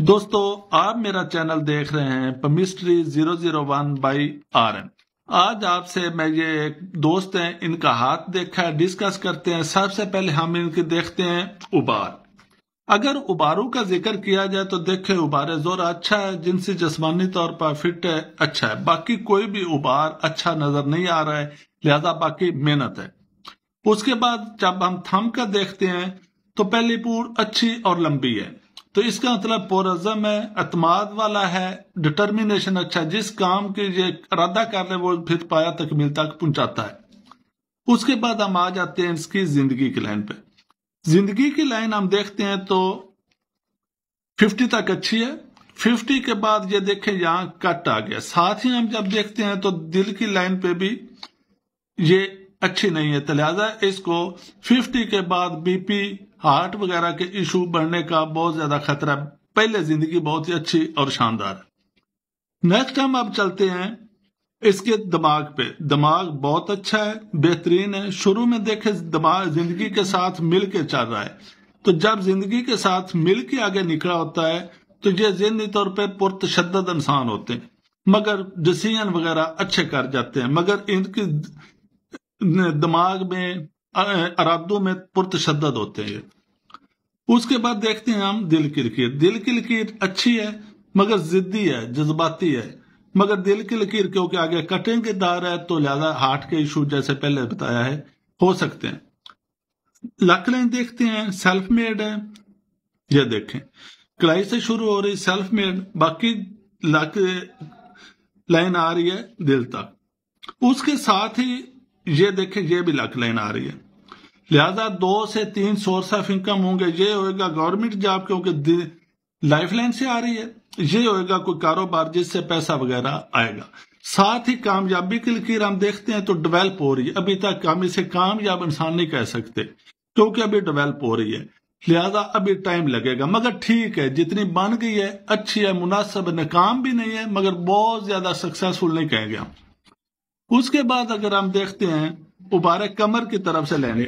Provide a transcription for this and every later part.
दोस्तों आप मेरा चैनल देख रहे हैं palmistry zero zero one by R N आज आपसे मैं ये एक दोस्त हैं इनका हाथ देखा है डिस्कस करते हैं सबसे पहले हम इनके देखते हैं उबार अगर उबारों का जिक्र किया जाए तो देखे उबारे जोरा अच्छा है जिनसे जिसमानी तौर पर फिट है अच्छा है बाकी कोई भी उबार अच्छा नजर नहीं आ रहा है लिहाजा बाकी मेहनत है उसके बाद जब हम थम कर देखते हैं तो पहली पूर अच्छी और लंबी है तो इसका मतलब पोरजम है अतमाद वाला है डिटर्मिनेशन अच्छा जिस काम के ये इरादा कर रहे वो फिर पाया तकमील तक पहुंचाता है उसके बाद हम आ जाते हैं इसकी जिंदगी की लाइन पे जिंदगी की लाइन हम देखते हैं तो फिफ्टी तक अच्छी है फिफ्टी के बाद ये देखें यहां कट आ गया साथ ही हम जब देखते हैं तो दिल की लाइन पे भी ये अच्छी नहीं है तो लिहाजा इसको फिफ्टी के बाद बीपी हार्ट वगैरह के इशू बढ़ने का बहुत ज्यादा खतरा पहले जिंदगी बहुत ही अच्छी और शानदार नेक्स्ट हम अब चलते हैं इसके दिमाग पे दिमाग बहुत अच्छा है बेहतरीन है शुरू में देखे दिमाग जिंदगी के साथ मिल के चल रहा है तो जब जिंदगी के साथ मिल के आगे निकला होता है तो ये जहनी तौर पर पुरतशद इंसान होते हैं मगर डिसीजन वगैरह अच्छे कर जाते हैं मगर इनकी दिमाग में अरादों में पुरतशद होते हैं उसके बाद देखते हैं हम दिल की लकीर दिल की लकीर अच्छी है मगर जिद्दी है जज्बाती है मगर दिल की लकीर क्योंकि आगे कटिंग के दार है तो लिहाजा हार्ट के इशू जैसे पहले बताया है हो सकते हैं लकलें देखते हैं सेल्फ मेड है ये देखें कलाई से शुरू हो रही सेल्फ मेड बाकी लक लाइन आ रही है दिल तक उसके साथ ही ये देखें ये भी लक लाइन आ रही है लिहाजा दो से तीन सोर्स ऑफ इनकम होंगे ये होएगा गवर्नमेंट जॉब क्योंकि लाइफ लाइन से आ रही है ये होएगा कोई कारोबार जिससे पैसा वगैरह आएगा साथ ही कामयाबी की लकीर हम देखते हैं तो डेवेल्प हो रही है अभी तक काम इसे कामयाब इंसान नहीं कह सकते क्योंकि अभी डेवेल्प हो रही है लिहाजा अभी टाइम लगेगा मगर ठीक है जितनी बन गई है अच्छी है मुनासिब नाकाम भी नहीं है मगर बहुत ज्यादा सक्सेसफुल नहीं कह गया उसके बाद अगर हम देखते हैं उबारे कमर की तरफ से लेने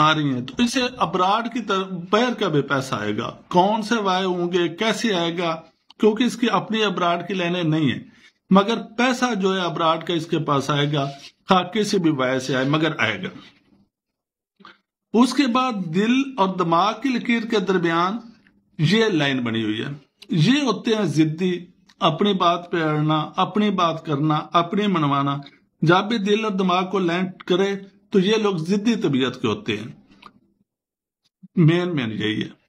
आ रही हैं तो इसे अब्राड की तरफ बैर का भी पैसा आएगा कौन से वाय होंगे कैसे आएगा क्योंकि इसकी अपनी अब्राड की लेने नहीं है मगर पैसा जो है अब्राड का इसके पास आएगा खा हाँ, किसी भी वाय से आए मगर आएगा उसके बाद दिल और दिमाग की लकीर के दरमियान ये लाइन बनी हुई है ये होते हैं जिद्दी अपनी बात पे अड़ना अपनी बात करना अपनी मनवाना जब भी दिल और दिमाग को लैंड करे तो ये लोग जिद्दी तबीयत के होते हैं मेन मेन यही है